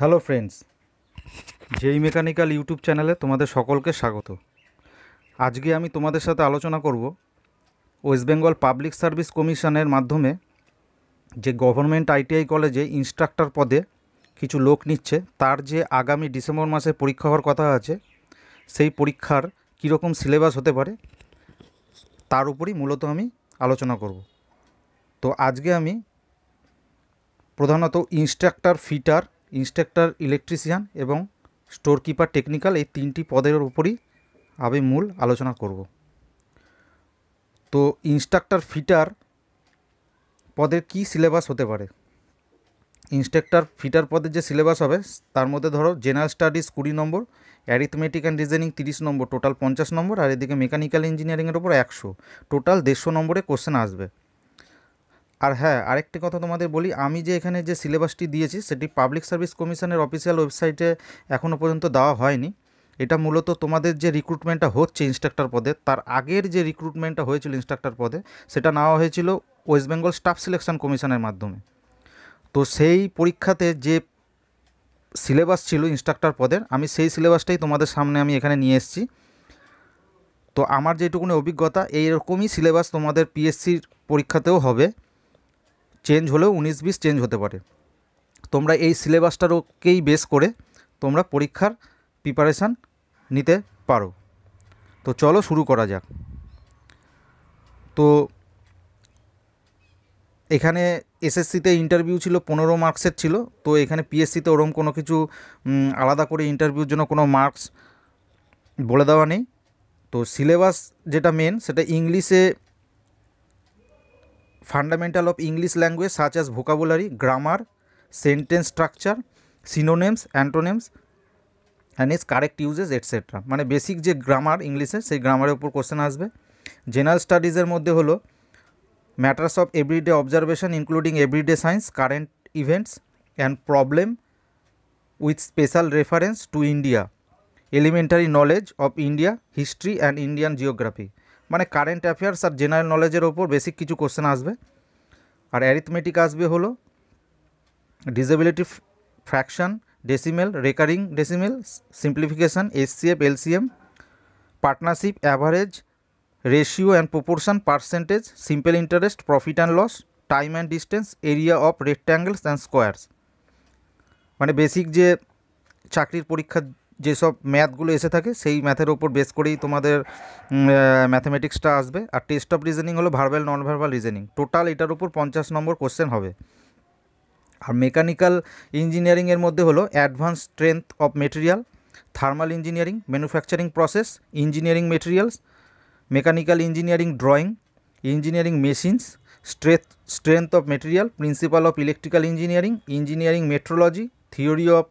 hello friends J E mechanical YouTube চ্যানেলে তোমাদের সকলকে স্বাগত আজকে আমি তোমাদের সাথে আলোচনা করব ওয়েস্ট বেঙ্গল পাবলিক সার্ভিস কমিশনের মাধ্যমে যে গভর্নমেন্ট আইটিআই কলেজে ইনস্ট্রাক্টর পদে কিছু লোক নিচ্ছে তার যে আগামী ডিসেম্বর মাসে পরীক্ষা হওয়ার কথা আছে সেই পরীক্ষার কীরকম সিলেবাস হতে পারে তার উপরই মূলত আমি আলোচনা করব তো আজকে আমি প্রধানত ইনস্ট্রাক্টর ফিটার ইন্সট্রাক্টর ইলেকট্রিশিয়ান এবং স্টোর কিপার টেকনিক্যাল এই তিনটি পদের উপরই আমি মূল আলোচনা করব তো ইন্সট্রাক্টর ফিটার পদের কি সিলেবাস হতে পারে ইন্সট্রাক্টর ফিটার পদের যে সিলেবাস হবে তার মধ্যে ধরো জেনারেল স্টাডিজ কুড়ি নম্বর অ্যারিথমেটিক অ্যান্ড রিজেনিং তিরিশ নম্বর টোটাল পঞ্চাশ নম্বর আর এদিকে মেকানিক্যাল ইঞ্জিনিয়ারিংয়ের ওপর একশো টোটাল দেড়শো নম্বরে কোশ্চেন আসবে আর হ্যাঁ আরেকটি কথা তোমাদের বলি আমি যে এখানে যে সিলেবাসটি দিয়েছি সেটি পাবলিক সার্ভিস কমিশনের অফিসিয়াল ওয়েবসাইটে এখনও পর্যন্ত দেওয়া হয়নি এটা মূলত তোমাদের যে রিক্রুটমেন্টটা হচ্ছে ইনস্ট্রাক্টর পদে তার আগের যে রিক্রুটমেন্টটা হয়েছিল ইনস্ট্রাক্টর পদে সেটা নেওয়া হয়েছিল ওয়েস্ট বেঙ্গল স্টাফ সিলেকশন কমিশনের মাধ্যমে তো সেই পরীক্ষাতে যে সিলেবাস ছিল ইনস্ট্রাক্টর পদের আমি সেই সিলেবাসটাই তোমাদের সামনে আমি এখানে নিয়ে এসেছি তো আমার যেটুকুনি অভিজ্ঞতা এইরকমই সিলেবাস তোমাদের পিএসসির পরীক্ষাতেও হবে চেঞ্জ হলেও উনিশ বিশ চেঞ্জ হতে পারে তোমরা এই সিলেবাসটারকেই বেস করে তোমরা পরীক্ষার প্রিপারেশান নিতে পারো তো চলো শুরু করা যাক তো এখানে এসএসসিতে ইন্টারভিউ ছিল পনেরো মার্কসের ছিল তো এখানে পিএসসিতে ওরম কোনো কিছু আলাদা করে ইন্টারভিউর জন্য কোনো মার্কস বলে দেওয়া নেই তো সিলেবাস যেটা মেন সেটা ইংলিশে fundamental of English language such as vocabulary grammar sentence structure synonyms antonyms and is correct usages etcetera মানে বেসিক যে গ্রামার ইংলিশে সেই গ্রামারের উপর কোশ্চেন আসবে জেনারেল স্টাডিজের মধ্যে হলো matters of everyday observation including everyday science current events and problem with special reference to India elementary knowledge of India history and Indian geography মানে কারেন্ট অ্যাফেয়ার্স আর জেনারেল নলেজের ওপর বেসিক কিছু কোশ্চেন আসবে আর অ্যারিথমেটিক আসবে হলো divisibility fraction decimal recurring decimal simplification SCF LCM partnership average ratio and proportion percentage simple interest profit and loss time and distance area of rectangles and squares মানে basic যে চাকরির পরীক্ষা যেসব ম্যাথগুলো এসে থাকে সেই ম্যাথের ওপর বেস করেই তোমাদের ম্যাথামেটিক্সটা আসবে আর টেস্ট অফ রিজনিং হলো verbal non verbal reasoning total এটার উপর পঞ্চাশ নম্বর কোশ্চেন হবে আর মেকানিক্যাল ইঞ্জিনিয়ারিংয়ের মধ্যে হলো advance strength of material thermal engineering manufacturing process engineering materials mechanical engineering drawing engineering machines strength strength of material principle of electrical engineering engineering metrology theory of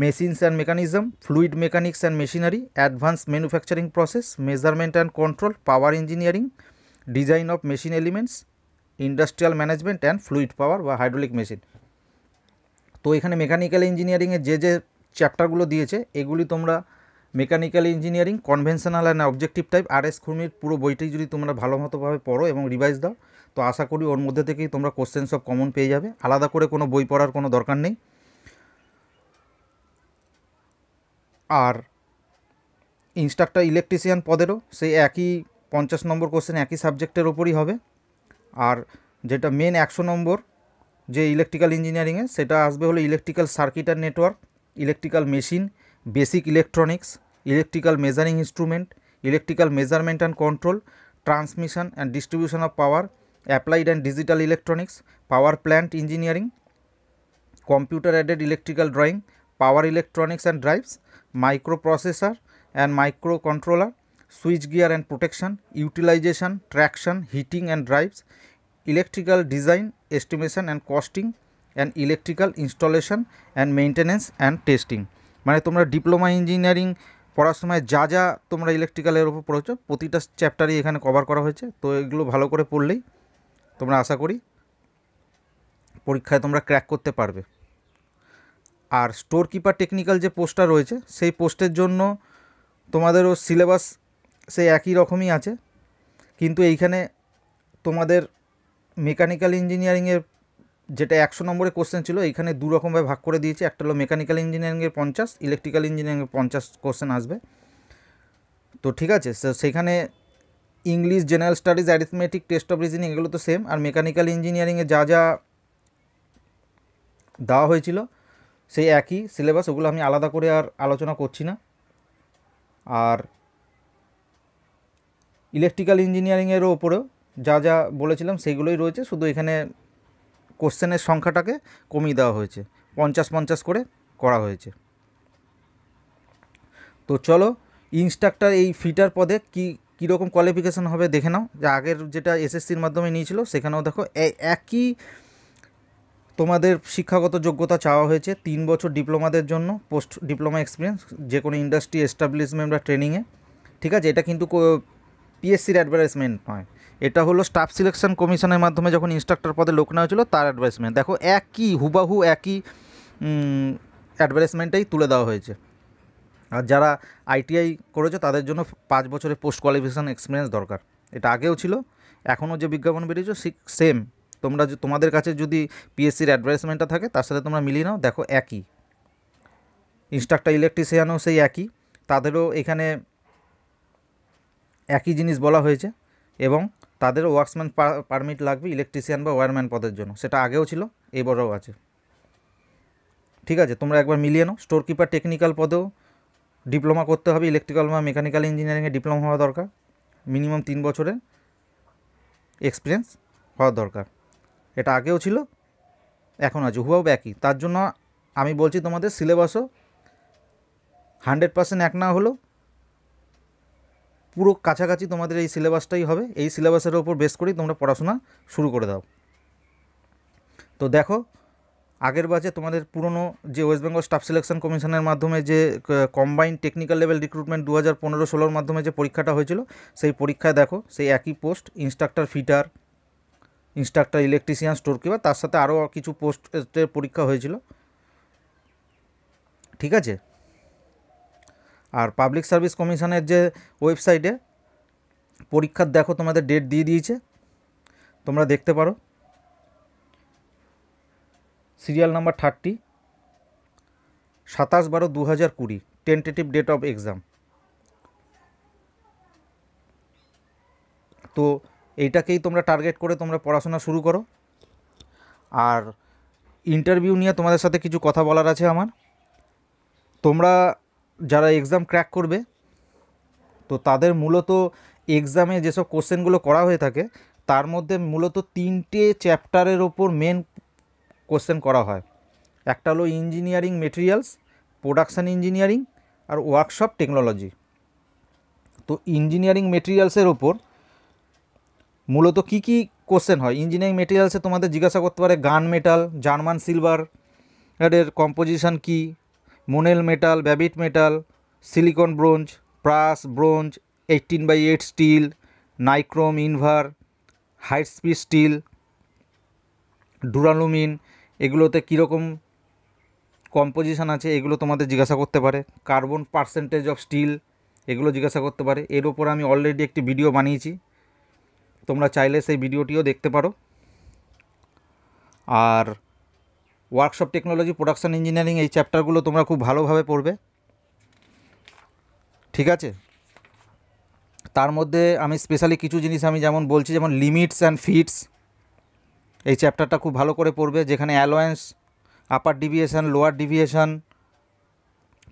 machines and mechanism fluid mechanics and machinery advance manufacturing process measurement and control power engineering design of machine elements industrial management and fluid power বা hydraulic machine তো এখানে mechanical ইঞ্জিনিয়ারিংয়ের যে যে চ্যাপ্টারগুলো দিয়েছে এগুলি তোমরা mechanical engineering conventional and objective type R S খুর্মির পুরো বইটি যদি তোমরা ভালো মতোভাবে পড়ো এবং রিভাইজ দাও তো আশা করি ওর মধ্যে থেকেই তোমরা কোশ্চেন সব কমন পেয়ে যাবে আলাদা করে কোনো বই পড়ার কোনো দরকার নেই আর ইনস্ট্রাক্টর ইলেকট্রিশিয়ান পদেরও সেই একই পঞ্চাশ নম্বর কোশ্চেন একই সাবজেক্টের ওপরই হবে আর যেটা মেন একশো নম্বর যে ইলেকট্রিক্যাল ইঞ্জিনিয়ারিংয়ে সেটা আসবে হলো ইলেকট্রিক্যাল সার্কিট আর network electrical machine basic electronics electrical measuring instrument electrical measurement and control transmission and distribution of power applied and digital electronics power plant engineering computer aided electrical drawing power electronics and drives microprocessor and microcontroller switchgear and protection utilisation traction heating and drives electrical design estimation and costing and electrical installation and maintenance and testing মানে তোমরা diploma engineering পড়ার সময় যা যা তোমরা ইলেকট্রিক্যালের ওপর পড়েছো প্রতিটা চ্যাপ্টারই এখানে কভার করা হয়েছে তো এগুলো ভালো করে পড়লেই তোমরা আশা করি পরীক্ষায় তোমরা ক্র্যাক করতে পারবে আর স্টোর কিপার টেকনিক্যাল যে পোস্টটা রয়েছে সেই পোস্টের জন্য তোমাদেরও সিলেবাস সেই একই রকমই আছে কিন্তু এইখানে তোমাদের মেকানিক্যাল ইঞ্জিনিয়ারিংয়ের যেটা একশো নম্বরে কোশ্চেন ছিল এইখানে দু রকমভাবে ভাগ করে দিয়েছে একটা হলো মেকানিক্যাল ইঞ্জিনিয়ারিংয়ের পঞ্চাশ ইলেকট্রিক্যাল ইঞ্জিনিয়ারিংয়ের পঞ্চাশ কোশ্চেন আসবে তো ঠিক আছে সেখানে English general studies arithmetic test of reasoning এগুলো তো সেম আর মেকানিক্যাল ইঞ্জিনিয়ারিংয়ে যা যা দেওয়া হয়েছিল সেই একই সিলেবাস ওগুলো আমি আলাদা করে আর আলোচনা করছি না আর ইলেকট্রিক্যাল ইঞ্জিনিয়ারিংয়েরও ওপরেও যা যা বলেছিলাম সেইগুলোই রয়েছে শুধু এখানে কোশ্চেনের সংখ্যাটাকে কমিয়ে দেওয়া হয়েছে পঞ্চাশ পঞ্চাশ করে করা হয়েছে তো চলো ইনস্ট্রাক্টর এই ফিটার পদে কী কীরকম কোয়ালিফিকেশান হবে দেখে নাও যে আগের যেটা এসএসসির মাধ্যমে নিয়েছিল সেখানেও দেখো একই তোমাদের শিক্ষাগত যোগ্যতা চাওয়া হয়েছে তিন বছর ডিপ্লোমাদের জন্য পোস্ট ডিপ্লোমা এক্সপিরিয়েন্স যে কোনো ইন্ডাস্ট্রি এস্টাবলিশমেন্ট বা ট্রেনিংয়ে ঠিক আছে এটা কিন্তু পিএসসির অ্যাডভার্টাইজমেন্ট নয় এটা হলো স্টাফ সিলেকশন কমিশনের মাধ্যমে যখন ইনস্ট্রাক্টর পদে লোক নেওয়া হয়েছিল তার অ্যাডভার্টাইজমেন্ট দেখো একই হুবাহু একই অ্যাডভার্টাইজমেন্টটাই তুলে দেওয়া হয়েছে আর যারা আইটিআই করেছে তাদের জন্য পাঁচ বছরের পোস্ট কোয়ালিফিকেশান এক্সপিরিয়েন্স দরকার এটা আগেও ছিল এখনও যে বিজ্ঞাপন বেরিয়েছে সেম তোমরা তোমাদের কাছে যদি পিএসসির অ্যাডভার্টাইজমেন্টটা থাকে তার সাথে তোমরা মিলিয়ে নাও দেখো একই ইনস্ট্রাক্টর ইলেকট্রিশিয়ানও সেই একই তাদেরও এখানে একই জিনিস বলা হয়েছে এবং তাদের ওয়ার্কসম্যান পারমিট লাগবে ইলেকট্রিশিয়ান বা ওয়ারম্যান পদের জন্য সেটা আগেও ছিল এবারও আছে ঠিক আছে তোমরা একবার মিলিয়ে নাও স্টোর কিপার টেকনিক্যাল পদেও ডিপ্লোমা করতে হবে ইলেকট্রিক্যাল বা মেকানিক্যাল ইঞ্জিনিয়ারিংয়ে ডিপ্লোমা হওয়া দরকার মিনিমাম তিন বছরের এক্সপিরিয়েন্স হওয়া দরকার এটা আগেও ছিল এখন আছে হুয়াও একই তার জন্য আমি বলছি তোমাদের সিলেবাসও হান্ড্রেড পার্সেন্ট এক না হলো পুরো কাছাকাছি তোমাদের এই সিলেবাসটাই হবে এই সিলেবাসের ওপর বেস করেই তোমরা পড়াশোনা শুরু করে দাও তো দেখো আগের বাজে তোমাদের পুরনো যে ওয়েস্ট বেঙ্গল স্টাফ সিলেকশন কমিশনের মাধ্যমে যে কম্বাইন্ড টেকনিক্যাল লেভেল রিক্রুটমেন্ট দু হাজার পনেরো ষোলোর মাধ্যমে যে পরীক্ষাটা হয়েছিল সেই পরীক্ষায় দেখো সেই একই post instructor fitter instructor electrician storekeeper তার সাথে আরও কিছু পোস্টের পরীক্ষা হয়েছিল ঠিক আছে আর পাবলিক সার্ভিস কমিশনের যে ওয়েবসাইটে পরীক্ষার দেখো তোমাদের ডেট দিয়ে দিয়েছে তোমরা দেখতে পারো সিরিয়াল নাম্বার থার্টি সাতাশ বারো দু হাজার কুড়ি টেন্টেটিভ ডেট অফ এক্সাম তো এইটাকেই তোমরা টার্গেট করে তোমরা পড়াশোনা শুরু করো আর ইন্টারভিউ নিয়ে তোমাদের সাথে কিছু কথা বলার আছে আমার তোমরা যারা এক্সাম ক্র্যাক করবে তো তাদের মূলত এক্সামে যেসব কোশ্চেনগুলো করা হয়ে থাকে তার মধ্যে মূলত তিনটে চ্যাপ্টারের ওপর মেন কোশ্চেন করা হয় একটা হলো ইঞ্জিনিয়ারিং মেটেরিয়ালস প্রোডাকশান ইঞ্জিনিয়ারিং আর ওয়ার্কশপ টেকনোলজি তো ইঞ্জিনিয়ারিং মেটেরিয়ালসের ওপর মূলত কি কি কোশ্চেন হয় ইঞ্জিনিয়ারিং মেটেরিয়ালসে তোমাদের জিজ্ঞাসা করতে পারে গান মেটাল জার্মান সিলভার এর কম্পোজিশন কি monel metal babbitt metal silicon bronze brass bronze eighteen by eight steel nichrome invar high speed steel duralumin এগুলোতে কীরকম কম্পোজিশান আছে এগুলো তোমাদের জিজ্ঞাসা করতে পারে কার্বন পার্সেন্টেজ অফ স্টিল এগুলো জিজ্ঞাসা করতে পারে এর ওপর আমি অলরেডি একটি ভিডিও বানিয়েছি তোমরা চাইলে সেই ভিডিওটিও দেখতে পারো আর ওয়ার্কশপ টেকনোলজি প্রোডাকশান ইঞ্জিনিয়ারিং এই চ্যাপ্টারগুলো তোমরা খুব ভালোভাবে পড়বে ঠিক আছে তার মধ্যে আমি স্পেশালি কিছু জিনিস আমি যেমন বলছি যেমন লিমিটস অ্যান্ড ফিটস এই চ্যাপ্টারটা খুব ভালো করে পড়বে যেখানে allowance upper deviation lower deviation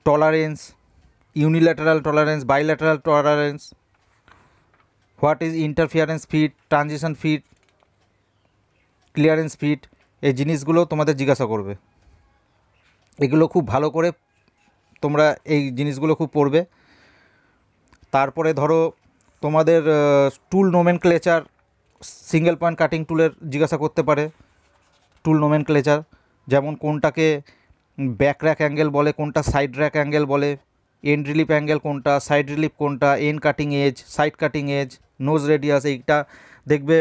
tolerance unilateral tolerance bilateral tolerance what is interference fit transition fit clearance fit এই জিনিসগুলো তোমাদের জিজ্ঞাসা করবে এগুলো খুব ভালো করে তোমরা এই জিনিসগুলো খুব পড়বে তারপরে ধরো তোমাদের tool nomenclature single point cutting টুলের জিজ্ঞাসা করতে পারে টুল নোমেন ক্লেচার যেমন কোনটাকে ব্যাক র্যাক অ্যাঙ্গেল বলে কোনটা সাইড র্যাক অ্যাঙ্গেল বলে এন্ড রিলিফ অ্যাঙ্গেল কোনটা সাইড রিলিফ কোনটা end cutting edge side cutting edge nose আছে এইটা দেখবে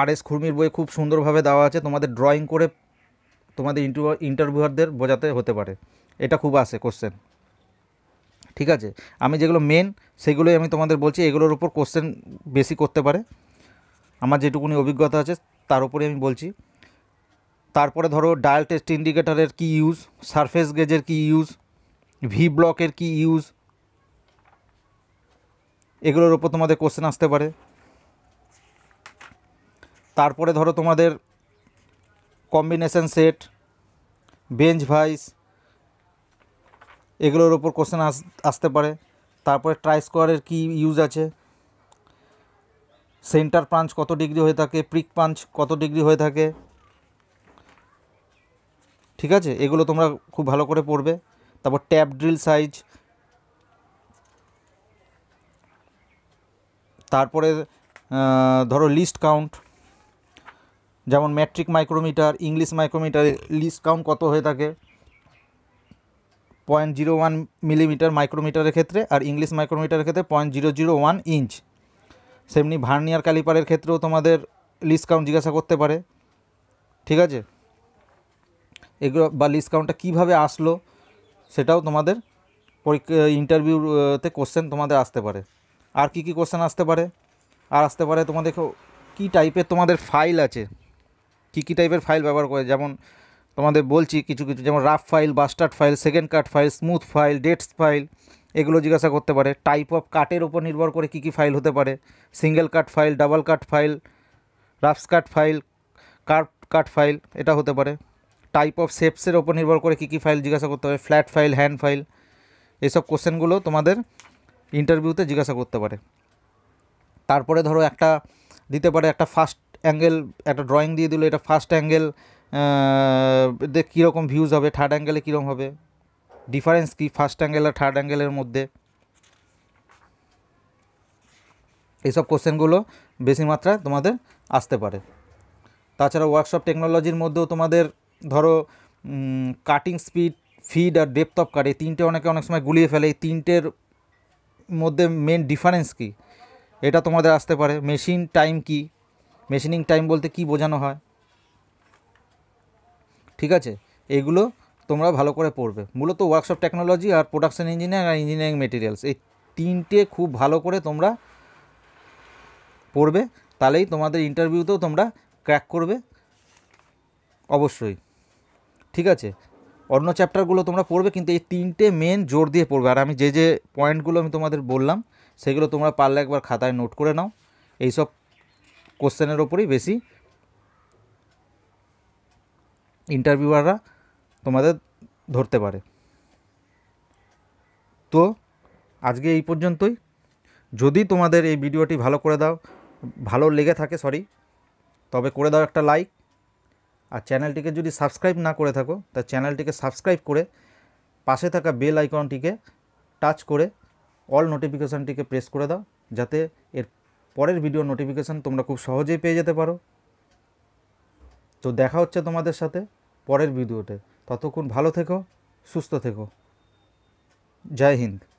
আর এস খুর্মির বই খুব সুন্দরভাবে দেওয়া আছে তোমাদের ড্রয়িং করে তোমাদের ইন্টারভিউয়ারদের বোঝাতে হতে পারে এটা খুব আসে কোশ্চেন ঠিক আছে আমি যেগুলো মেন সেগুলোই আমি তোমাদের বলছি এগুলোর উপর কোশ্চেন বেশি করতে পারে আমার যেটুকুনি অভিজ্ঞতা আছে তার উপরে আমি বলছি তারপরে ধরো ডায়াল টেস্ট ইন্ডিকেটারের কি ইউজ সারফেস গেজের কি ইউজ ভি ব্লকের কি ইউজ এগুলোর ওপর তোমাদের কোশ্চেন আসতে পারে তারপরে ধরো তোমাদের কম্বিনেশন সেট বেঞ্চ ভাইস এগুলোর ওপর কোশ্চেন আসতে পারে তারপরে ট্রাই স্কোয়ারের কী ইউজ আছে সেন্টার পাঞ্চ কত ডিগ্রি হয়ে থাকে প্রিক পাঞ্চ কত ডিগ্রি হয়ে থাকে ঠিক আছে এগুলো তোমরা খুব ভালো করে পড়বে তারপর ট্যাপ ড্রিল সাইজ তারপরে ধরো লিস্ট কাউন্ট যেমন metric micrometer English micrometer least count কত হয়ে থাকে পয়েন্ট জিরো ওয়ান মিলিমিটার মাইক্রোমিটারের ক্ষেত্রে আর ইংলিশ মাইক্রোমিটারের ক্ষেত্রে point zero zero one inch সেমনি ভার্নিয়ার ক্যালিপারের ক্ষেত্রেও তোমাদের লিস্ট কাউন্ট জিজ্ঞাসা করতে পারে ঠিক আছে এগুলো বা লিস্ট কাউন্টটা কীভাবে আসলো সেটাও তোমাদের পরীক্ষা ইন্টারভিউতে কোশ্চেন তোমাদের আসতে পারে আর কি কি কোশ্চেন আসতে পারে আর আসতে পারে তোমাদের কি টাইপের তোমাদের ফাইল আছে কি কি টাইপের ফাইল ব্যবহার করে যেমন তোমাদের বলছি কিছু কিছু যেমন rough file bastard file second cut file smooth file dead file এগুলো জিজ্ঞাসা করতে পারে টাইপ অফ কাটের উপর নির্ভর করে কী কী ফাইল হতে পারে single cut file double cut file রাফস cut file curve cut file এটা হতে পারে টাইপ অফ শেপসের উপর নির্ভর করে কী কী ফাইল জিজ্ঞাসা করতে হবে ফ্ল্যাট ফাইল হ্যান্ড ফাইল এসব কোশ্চেনগুলো তোমাদের ইন্টারভিউতে জিজ্ঞাসা করতে পারে তারপরে ধরো একটা দিতে পারে একটা ফার্স্ট অ্যাঙ্গেল একটা ড্রয়িং দিয়ে দিল এটা ফার্স্ট অ্যাঙ্গেল কীরকম ভিউজ হবে থার্ড অ্যাঙ্গেলে কীরকম হবে ডিফারেন্স কী ফার্স্ট অ্যাঙ্গেল আর থার্ড অ্যাঙ্গেলের মধ্যে এইসব কোশ্চেনগুলো বেশি মাত্রায় তোমাদের আসতে পারে তাছাড়া ওয়ার্কশপ টেকনোলজির মধ্যেও তোমাদের ধরো কাটিং স্পিড ফিড আর ডেপথ অফ কাট এই তিনটে অনেকে অনেক সময় গুলিয়ে ফেলে এই তিনটের মধ্যে মেন ডিফারেন্স কি এটা তোমাদের আসতে পারে মেশিন টাইম কি মেশিনিং টাইম বলতে কি বোঝানো হয় ঠিক আছে এগুলো তোমরা ভালো করে পড়বে মূলত ওয়ার্কশপ টেকনোলজি আর প্রোডাকশন ইঞ্জিনিয়ার আর ইঞ্জিনিয়ারিং মেটেরিয়ালস এই তিনটে খুব ভালো করে তোমরা পড়বে তাহলেই তোমাদের ইন্টারভিউতেও তোমরা ক্র্যাক করবে অবশ্যই ঠিক আছে অন্য চ্যাপ্টারগুলো তোমরা পড়বে কিন্তু এই তিনটে মেন জোর দিয়ে পড়বে আর আমি যে যে পয়েন্টগুলো আমি তোমাদের বললাম সেগুলো তোমরা পারলে একবার খাতায় নোট করে নাও এইসব কোশ্চেনের ওপরেই বেশি ইন্টারভিউয়াররা তোমাদের ধরতে পারে তো আজকে এই পর্যন্তই যদি তোমাদের এই ভিডিওটি ভালো করে দাও ভালো লেগে থাকে সরি তবে করে দাও একটা লাইক আর চ্যানেলটিকে যদি সাবস্ক্রাইব না করে থাকো তা চ্যানেলটিকে সাবস্ক্রাইব করে পাশে থাকা বেল আইকনটিকে টাচ করে অল নোটিফিকেশানটিকে প্রেস করে দাও যাতে এর পরের ভিডিও নোটিফিকেশান তোমরা খুব সহজেই পেয়ে যেতে পারো তো দেখা হচ্ছে তোমাদের সাথে পরের ভিডিওতে ততক্ষণ ভালো থেকো সুস্থ থেকো জয় হিন্দ